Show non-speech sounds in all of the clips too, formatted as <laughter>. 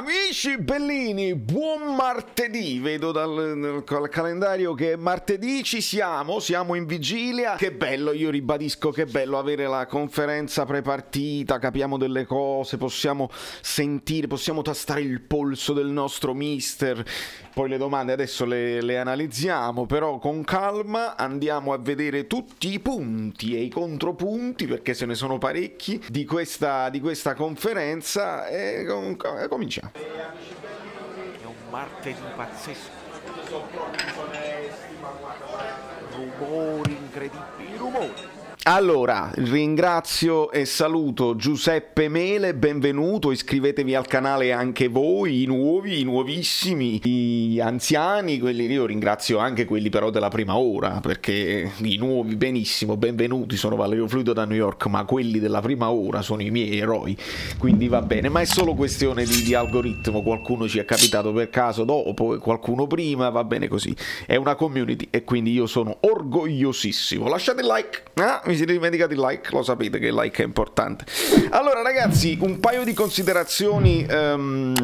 Amici bellini, buon martedì. Vedo dal, dal, calendario che martedì ci siamo, siamo in vigilia. Che bello, io ribadisco che bello avere la conferenza prepartita, capiamo delle cose, possiamo sentire, possiamo tastare il polso del nostro mister. Poi le domande adesso le, le analizziamo, però con calma andiamo a vedere tutti i punti e i contropunti, perché se ne sono parecchi, di questa, di questa conferenza e, com- e eh, cominciamo. È un martedì pazzesco. Rumori incredibili, rumori. Allora, ringrazio e saluto Giuseppe Mele, benvenuto, iscrivetevi al canale anche voi, i nuovi, i nuovissimi, i anziani, quelli io ringrazio anche quelli però della prima ora, perché i nuovi benissimo, benvenuti, sono Valerio Fluido da New York, ma quelli della prima ora sono i miei eroi, quindi va bene, ma è solo questione di, di algoritmo, qualcuno ci è capitato per caso dopo, qualcuno prima, va bene così, è una community e quindi io sono orgogliosissimo, lasciate il like, ah? mi siete dimenticati il like, lo sapete che il like è importante. Allora ragazzi, un paio di considerazioni ehm,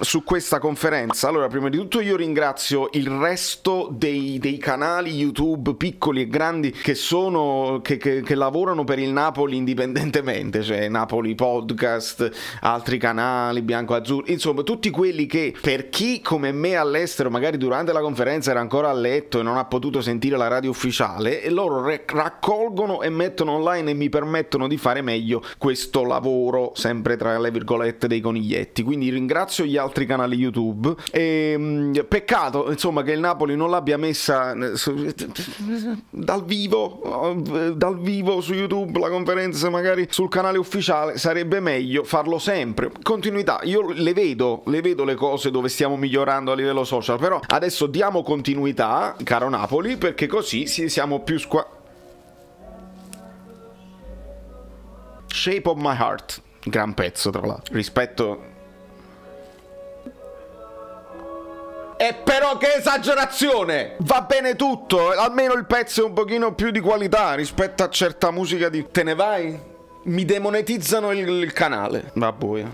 su questa conferenza. Allora, prima di tutto io ringrazio il resto dei, dei canali YouTube piccoli e grandi che, sono, che, che, che lavorano per il Napoli indipendentemente, cioè Napoli Podcast, altri canali, Bianco Azzurro, insomma tutti quelli che per chi come me all'estero magari durante la conferenza era ancora a letto e non ha potuto sentire la radio ufficiale, loro raccolgono e mettono online e mi permettono di fare meglio questo lavoro, sempre tra le virgolette dei coniglietti. Quindi ringrazio gli altri canali YouTube. E, ehm, peccato, insomma, che il Napoli non l'abbia messa eh, dal vivo, eh, dal vivo su YouTube la conferenza, magari sul canale ufficiale, sarebbe meglio farlo sempre. Continuità, io le vedo, le vedo le cose dove stiamo migliorando a livello social, però adesso diamo continuità, caro Napoli, perché così siamo più squadra Shape of My Heart, gran pezzo tra l'altro, rispetto... E però che esagerazione! Va bene tutto, almeno il pezzo è un pochino più di qualità rispetto a certa musica di... Te ne vai? Mi demonetizzano il, il canale. Vabbè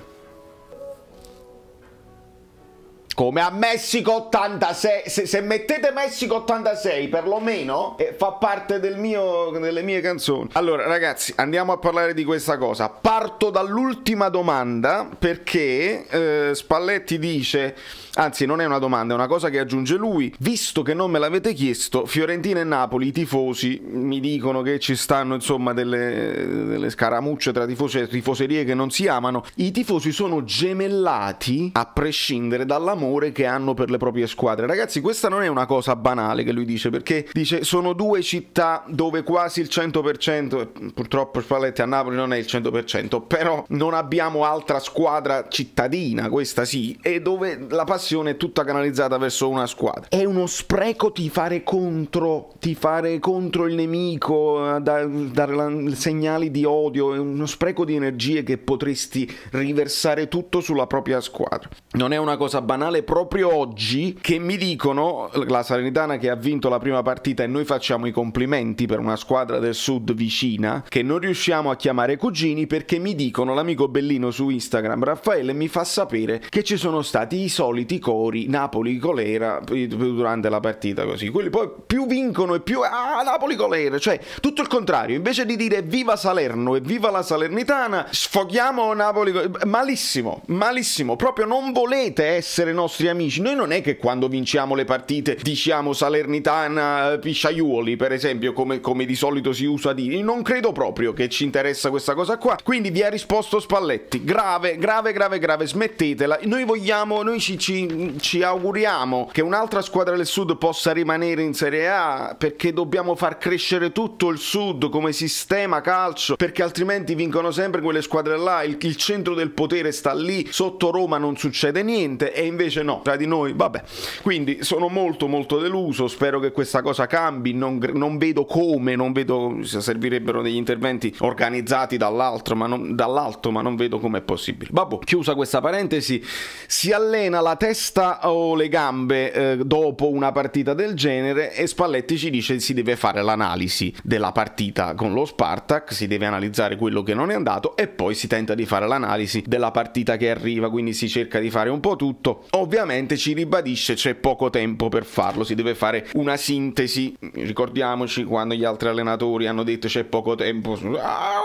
come a Messico 86 se, se, mettete Messico 86 perlomeno eh, fa parte del mio, delle mie canzoni allora ragazzi andiamo a parlare di questa cosa parto dall'ultima domanda perché eh, Spalletti dice anzi non è una domanda è una cosa che aggiunge lui visto che non me l'avete chiesto Fiorentina e Napoli i tifosi mi dicono che ci stanno insomma delle, delle scaramucce tra tifosi e tifoserie che non si amano i tifosi sono gemellati a prescindere dall'amore l'amore che hanno per le proprie squadre. Ragazzi, questa non è una cosa banale che lui dice, perché dice sono due città dove quasi il 100%, purtroppo Spalletti a Napoli non è il 100%, però non abbiamo altra squadra cittadina, questa sì, e dove la passione è tutta canalizzata verso una squadra. È uno spreco tifare contro, tifare contro il nemico, eh, dare dar segnali di odio, è uno spreco di energie che potresti riversare tutto sulla propria squadra. Non è una cosa banale nazionale proprio oggi che mi dicono la Salernitana che ha vinto la prima partita e noi facciamo i complimenti per una squadra del sud vicina che non riusciamo a chiamare cugini perché mi dicono l'amico Bellino su Instagram Raffaele mi fa sapere che ci sono stati i soliti cori Napoli-Colera durante la partita così. Quelli poi più vincono e più ah Napoli-Colera, cioè tutto il contrario, invece di dire viva Salerno e viva la Salernitana, sfoghiamo Napoli, malissimo, malissimo, proprio non volete essere noi nostri amici. Noi non è che quando vinciamo le partite diciamo Salernitana eh, Pisciaiuoli, per esempio, come, come di solito si usa a dire. Non credo proprio che ci interessa questa cosa qua. Quindi vi ha risposto Spalletti. Grave, grave, grave, grave. Smettetela. Noi vogliamo, noi ci, ci, ci auguriamo che un'altra squadra del Sud possa rimanere in Serie A perché dobbiamo far crescere tutto il Sud come sistema calcio perché altrimenti vincono sempre quelle squadre là. Il, il centro del potere sta lì. Sotto Roma non succede niente e invece invece no, tra di noi, vabbè. Quindi sono molto molto deluso, spero che questa cosa cambi, non, non vedo come, non vedo se servirebbero degli interventi organizzati dall'alto, ma non, dall'alto, ma non vedo come è possibile. Vabbè, chiusa questa parentesi, si allena la testa o le gambe eh, dopo una partita del genere e Spalletti ci dice si deve fare l'analisi della partita con lo Spartak, si deve analizzare quello che non è andato e poi si tenta di fare l'analisi della partita che arriva, quindi si cerca di fare un po' tutto. Ovviamente ci ribadisce c'è poco tempo per farlo, si deve fare una sintesi. Ricordiamoci quando gli altri allenatori hanno detto c'è poco tempo. Ah,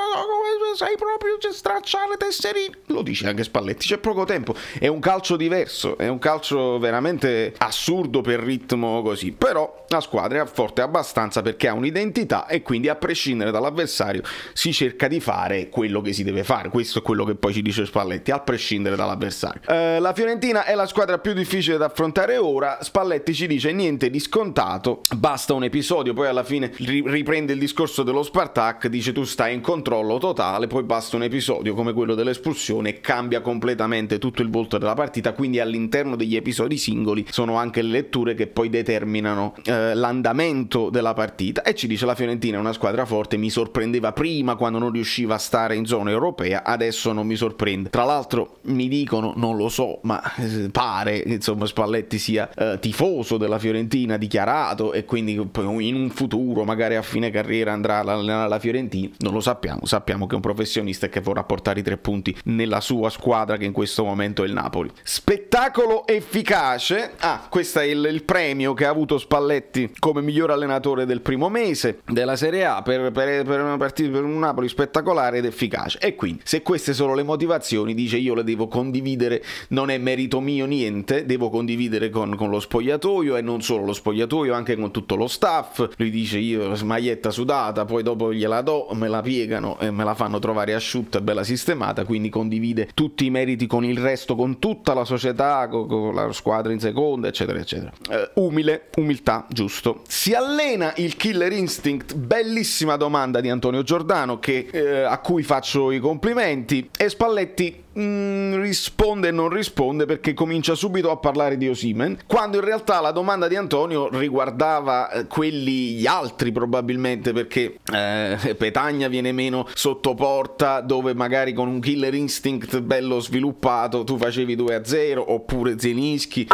sai proprio stracciare tesserine? Lo dice anche Spalletti, c'è poco tempo. È un calcio diverso, è un calcio veramente assurdo per ritmo così. Però la squadra è forte abbastanza perché ha un'identità e quindi a prescindere dall'avversario si cerca di fare quello che si deve fare. Questo è quello che poi ci dice Spalletti, a prescindere dall'avversario. Eh, la Fiorentina è la squadra squadra più difficile da affrontare ora, Spalletti ci dice niente di scontato, basta un episodio, poi alla fine riprende il discorso dello Spartak, dice tu stai in controllo totale, poi basta un episodio come quello dell'espulsione, cambia completamente tutto il volto della partita, quindi all'interno degli episodi singoli sono anche le letture che poi determinano eh, l'andamento della partita e ci dice la Fiorentina è una squadra forte, mi sorprendeva prima quando non riusciva a stare in zona europea, adesso non mi sorprende. Tra l'altro mi dicono, non lo so, ma eh, pare pare insomma Spalletti sia eh, tifoso della Fiorentina dichiarato e quindi in un futuro magari a fine carriera andrà alla Fiorentina non lo sappiamo sappiamo che è un professionista che vorrà portare i tre punti nella sua squadra che in questo momento è il Napoli spettacolo efficace ah questo è il, il premio che ha avuto Spalletti come miglior allenatore del primo mese della Serie A per, per, per una partita per un Napoli spettacolare ed efficace e quindi se queste sono le motivazioni dice io le devo condividere non è merito mio niente niente, devo condividere con, con, lo spogliatoio e non solo lo spogliatoio, anche con tutto lo staff. Lui dice io maglietta sudata, poi dopo gliela do, me la piegano e me la fanno trovare asciutta e bella sistemata, quindi condivide tutti i meriti con il resto, con tutta la società, con, con la squadra in seconda, eccetera, eccetera. Uh, umile, umiltà, giusto. Si allena il killer instinct? Bellissima domanda di Antonio Giordano che, eh, a cui faccio i complimenti. E Spalletti Mm, risponde e non risponde perché comincia subito a parlare di Osimen, quando in realtà la domanda di Antonio riguardava eh, quelli gli altri probabilmente perché eh, Petagna viene meno sotto porta dove magari con un killer instinct bello sviluppato tu facevi 2 a 0 oppure Zenischi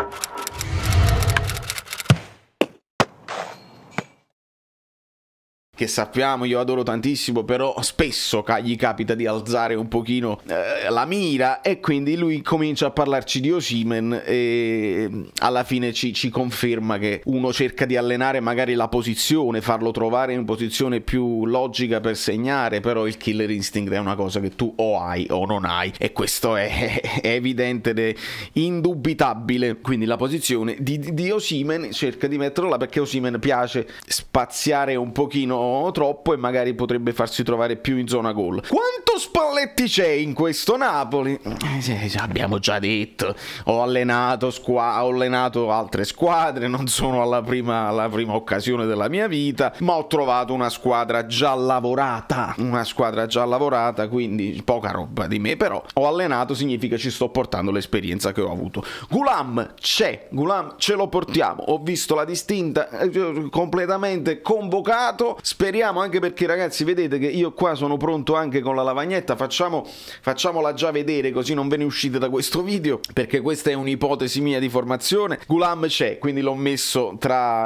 che sappiamo io adoro tantissimo, però spesso gli capita di alzare un pochino eh, la mira e quindi lui comincia a parlarci di Osimen e mm, alla fine ci, ci, conferma che uno cerca di allenare magari la posizione, farlo trovare in posizione più logica per segnare, però il killer instinct è una cosa che tu o hai o non hai e questo è, <laughs> è evidente ed è indubitabile. Quindi la posizione di, di Osimen cerca di metterla perché Osimen piace spaziare un pochino troppo e magari potrebbe farsi trovare più in zona gol. Quanto Spalletti c'è in questo Napoli? Eh, abbiamo già detto, ho allenato, ho allenato, altre squadre, non sono alla prima, alla prima occasione della mia vita, ma ho trovato una squadra già lavorata, una squadra già lavorata, quindi poca roba di me, però ho allenato significa ci sto portando l'esperienza che ho avuto. Gulam c'è, Gulam ce lo portiamo, ho visto la distinta eh, completamente convocato, Speriamo anche perché ragazzi vedete che io qua sono pronto anche con la lavagnetta, Facciamo, facciamola già vedere così non ve ne uscite da questo video perché questa è un'ipotesi mia di formazione. Gulam c'è, quindi l'ho messo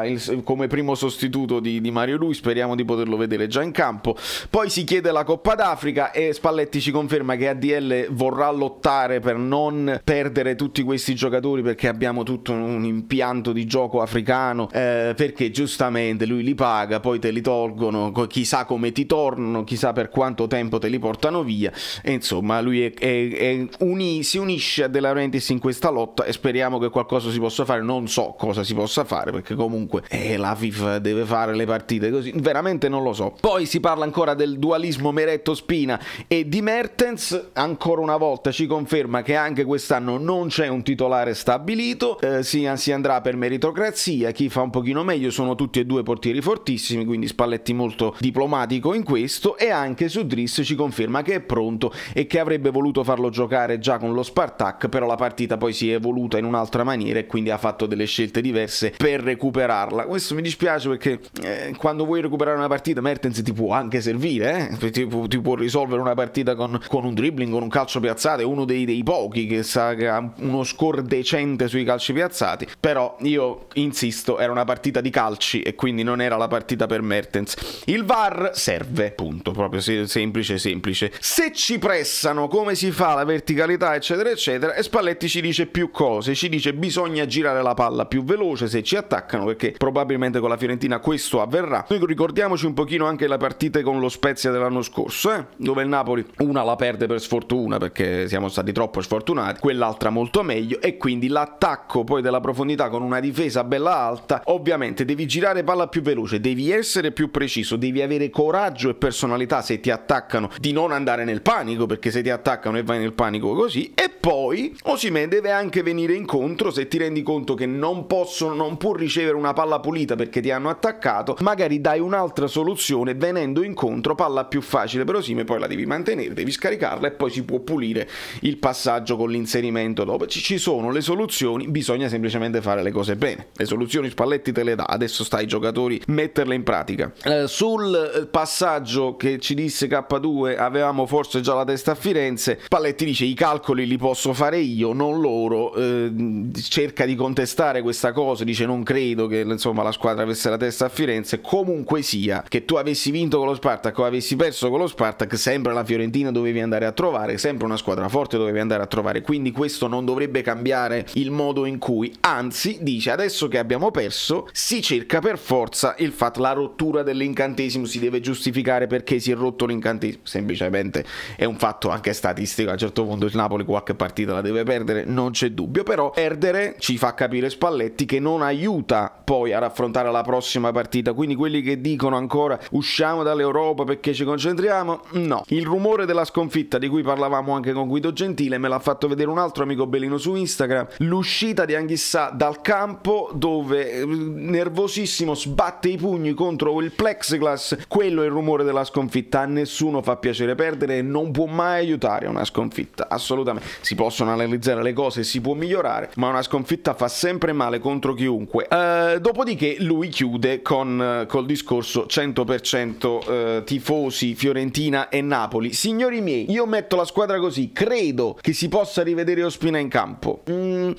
il, come primo sostituto di, di Mario Lui, speriamo di poterlo vedere già in campo. Poi si chiede la Coppa d'Africa e Spalletti ci conferma che ADL vorrà lottare per non perdere tutti questi giocatori perché abbiamo tutto un impianto di gioco africano, eh, perché giustamente lui li paga, poi te li tolgo scorgono, chissà come ti tornano, chissà per quanto tempo te li portano via. E insomma, lui è, è, è uni, si unisce a De Laurentiis in questa lotta e speriamo che qualcosa si possa fare. Non so cosa si possa fare perché comunque eh, la FIFA deve fare le partite così. Veramente non lo so. Poi si parla ancora del dualismo Meretto-Spina e di Mertens. Ancora una volta ci conferma che anche quest'anno non c'è un titolare stabilito. Eh, si, si andrà per meritocrazia. Chi fa un pochino meglio sono tutti e due portieri fortissimi, quindi Spalletti effetti molto diplomatico in questo e anche su Driss ci conferma che è pronto e che avrebbe voluto farlo giocare già con lo Spartak, però la partita poi si è evoluta in un'altra maniera e quindi ha fatto delle scelte diverse per recuperarla. Questo mi dispiace perché eh, quando vuoi recuperare una partita Mertens ti può anche servire, eh? ti, ti, può risolvere una partita con, con, un dribbling, con un calcio piazzato, è uno dei, dei pochi che sa che ha uno score decente sui calci piazzati, però io insisto, era una partita di calci e quindi non era la partita per Mertens. Il VAR serve, punto, proprio semplice, semplice. Se ci pressano come si fa la verticalità, eccetera, eccetera, e Spalletti ci dice più cose, ci dice bisogna girare la palla più veloce se ci attaccano, perché probabilmente con la Fiorentina questo avverrà. Noi ricordiamoci un pochino anche le partite con lo Spezia dell'anno scorso, eh? dove il Napoli una la perde per sfortuna perché siamo stati troppo sfortunati, quell'altra molto meglio e quindi l'attacco poi della profondità con una difesa bella alta, ovviamente devi girare palla più veloce, devi essere più preciso preciso, devi avere coraggio e personalità se ti attaccano di non andare nel panico, perché se ti attaccano e vai nel panico così, e poi Osimè deve anche venire incontro se ti rendi conto che non possono, non può ricevere una palla pulita perché ti hanno attaccato, magari dai un'altra soluzione venendo incontro, palla più facile per Osimè, poi la devi mantenere, devi scaricarla e poi si può pulire il passaggio con l'inserimento dopo. Ci sono le soluzioni, bisogna semplicemente fare le cose bene. Le soluzioni Spalletti te le dà, adesso sta ai giocatori metterle in pratica. La eh, sul eh, passaggio che ci disse K2 avevamo forse già la testa a Firenze, Paletti dice i calcoli li posso fare io, non loro, eh, cerca di contestare questa cosa, dice non credo che insomma, la squadra avesse la testa a Firenze, comunque sia, che tu avessi vinto con lo Spartak o avessi perso con lo Spartak, sempre la Fiorentina dovevi andare a trovare, sempre una squadra forte dovevi andare a trovare, quindi questo non dovrebbe cambiare il modo in cui, anzi dice adesso che abbiamo perso si cerca per forza il fatto, la rottura delle l'incantesimo si deve giustificare perché si è rotto l'incantesimo, semplicemente è un fatto anche statistico, a un certo punto il Napoli qualche partita la deve perdere, non c'è dubbio, però perdere ci fa capire Spalletti che non aiuta poi ad affrontare la prossima partita, quindi quelli che dicono ancora usciamo dall'Europa perché ci concentriamo, no. Il rumore della sconfitta di cui parlavamo anche con Guido Gentile me l'ha fatto vedere un altro amico Bellino su Instagram, l'uscita di Anghissà dal campo dove eh, nervosissimo sbatte i pugni contro il plex plexiglass, quello è il rumore della sconfitta, a nessuno fa piacere perdere e non può mai aiutare una sconfitta, assolutamente. Si possono analizzare le cose, si può migliorare, ma una sconfitta fa sempre male contro chiunque. Uh, dopodiché lui chiude con, uh, col discorso 100% uh, eh, tifosi Fiorentina e Napoli. Signori miei, io metto la squadra così, credo che si possa rivedere Ospina in campo. Mm,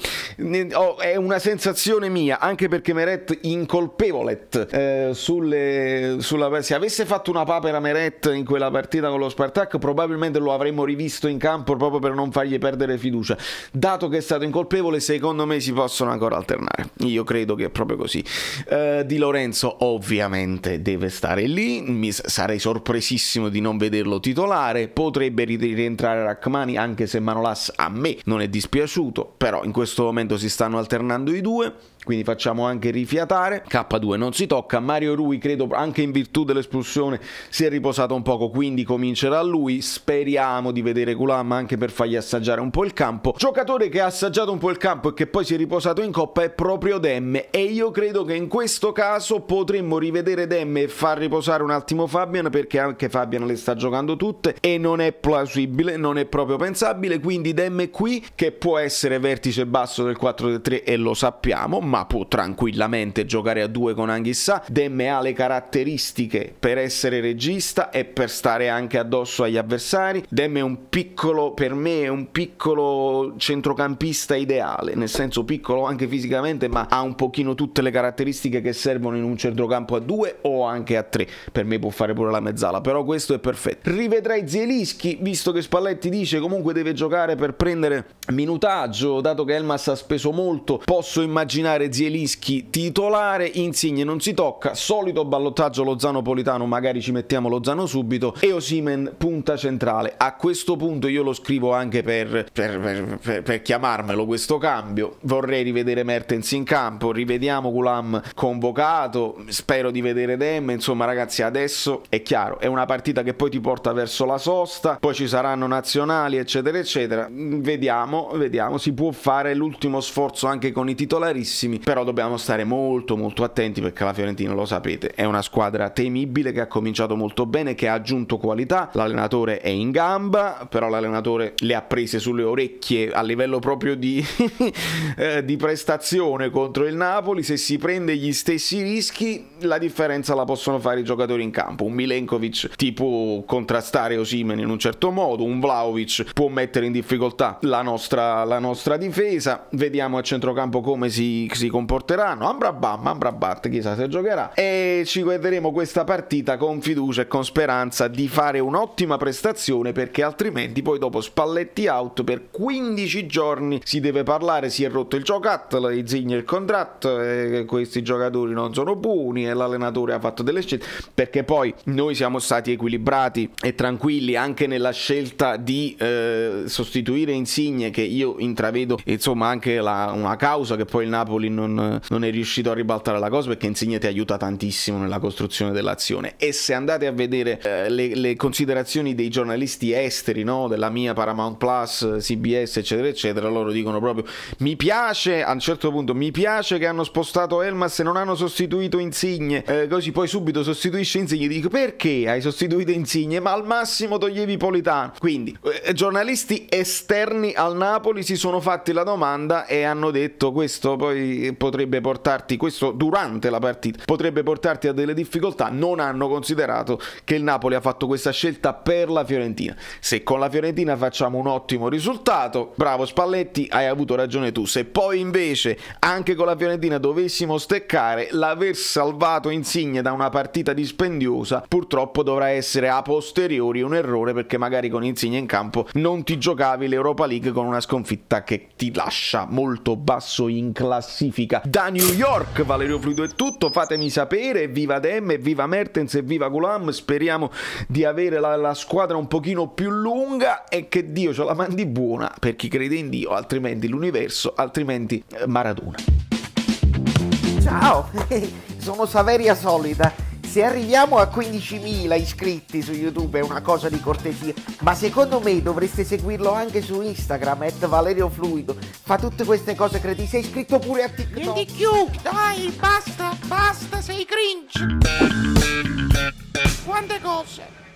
oh, è una sensazione mia, anche perché Meret incolpevole eh, sulle sulla, se avesse fatto una papera Meret in quella partita con lo Spartak probabilmente lo avremmo rivisto in campo proprio per non fargli perdere fiducia dato che è stato incolpevole secondo me si possono ancora alternare io credo che è proprio così eh, Di Lorenzo ovviamente deve stare lì Mi sarei sorpresissimo di non vederlo titolare potrebbe rientrare Rachmani anche se Manolas a me non è dispiaciuto però in questo momento si stanno alternando i due quindi facciamo anche rifiatare K2 non si tocca Mario Rui credo anche anche in virtù dell'espulsione si è riposato un poco, quindi comincerà lui. Speriamo di vedere Gulam anche per fargli assaggiare un po' il campo. Giocatore che ha assaggiato un po' il campo e che poi si è riposato in coppa è proprio Demme e io credo che in questo caso potremmo rivedere Demme e far riposare un attimo Fabian perché anche Fabian le sta giocando tutte e non è plausibile, non è proprio pensabile, quindi Demme qui che può essere vertice basso del 4-3 e lo sappiamo, ma può tranquillamente giocare a due con Anghissà. Demme ha le caratteristiche caratteristiche per essere regista e per stare anche addosso agli avversari. Dem è un piccolo, per me è un piccolo centrocampista ideale, nel senso piccolo anche fisicamente, ma ha un pochino tutte le caratteristiche che servono in un centrocampo a due o anche a tre. Per me può fare pure la mezzala, però questo è perfetto. Rivedrai Zielischi, visto che Spalletti dice comunque deve giocare per prendere minutaggio, dato che Elmas ha speso molto, posso immaginare Zielischi titolare, Insigne non si tocca, solito ballottaggio vantaggio Lozano-Politano, magari ci mettiamo Lozano subito e Osimen punta centrale. A questo punto io lo scrivo anche per, per, per, per chiamarmelo questo cambio. Vorrei rivedere Mertens in campo, rivediamo Gulam convocato, spero di vedere Dem, insomma ragazzi adesso è chiaro, è una partita che poi ti porta verso la sosta, poi ci saranno nazionali eccetera eccetera, vediamo, vediamo, si può fare l'ultimo sforzo anche con i titolarissimi, però dobbiamo stare molto molto attenti perché la Fiorentina lo sapete, è una squadra squadra temibile che ha cominciato molto bene, che ha aggiunto qualità, l'allenatore è in gamba, però l'allenatore le ha prese sulle orecchie a livello proprio di, <laughs> eh, di prestazione contro il Napoli, se si prende gli stessi rischi la differenza la possono fare i giocatori in campo, un Milenkovic ti può contrastare Osimen in un certo modo, un Vlaovic può mettere in difficoltà la nostra, la nostra difesa, vediamo a centrocampo come si, si comporteranno, Ambrabat, Ambrabat chissà se giocherà e ci vedremo guarderemo questa partita con fiducia e con speranza di fare un'ottima prestazione perché altrimenti poi dopo Spalletti out per 15 giorni si deve parlare, si è rotto il giocattolo, Zigna il contratto, eh, questi giocatori non sono buoni e l'allenatore ha fatto delle scelte perché poi noi siamo stati equilibrati e tranquilli anche nella scelta di eh, sostituire Insigne che io intravedo insomma anche la, una causa che poi il Napoli non, non è riuscito a ribaltare la cosa perché Insigne ti aiuta tantissimo nella costruzione ricostruzione dell'azione. E se andate a vedere eh, le, le, considerazioni dei giornalisti esteri, no? della mia Paramount Plus, CBS, eccetera, eccetera, loro dicono proprio: Mi piace a un certo punto, mi piace che hanno spostato Elmas e non hanno sostituito Insigne. Eh, così poi subito sostituisce Insigne. Dico perché hai sostituito Insigne? Ma al massimo toglievi Politano. Quindi, eh, giornalisti esterni al Napoli si sono fatti la domanda e hanno detto: Questo poi potrebbe portarti, questo durante la partita, potrebbe portarti a delle difficoltà difficoltà non hanno considerato che il Napoli ha fatto questa scelta per la Fiorentina. Se con la Fiorentina facciamo un ottimo risultato, bravo Spalletti, hai avuto ragione tu. Se poi invece anche con la Fiorentina dovessimo steccare, l'aver salvato Insigne da una partita dispendiosa purtroppo dovrà essere a posteriori un errore perché magari con Insigne in campo non ti giocavi l'Europa League con una sconfitta che ti lascia molto basso in classifica. Da New York Valerio Fluido è tutto, fatemi sapere, viva De ADM, viva Mertens e viva Gulam, speriamo di avere la, la, squadra un pochino più lunga e che Dio ce la mandi buona per chi crede in Dio, altrimenti l'universo, altrimenti eh, Maradona. Ciao, <laughs> sono Saveria Solida se arriviamo a 15.000 iscritti su YouTube è una cosa di cortesia, ma secondo me dovreste seguirlo anche su Instagram, at Valerio Fluido. Fa tutte queste cose credi, sei iscritto pure a TikTok. Prendi più, dai, basta, basta, sei cringe. Quante cose.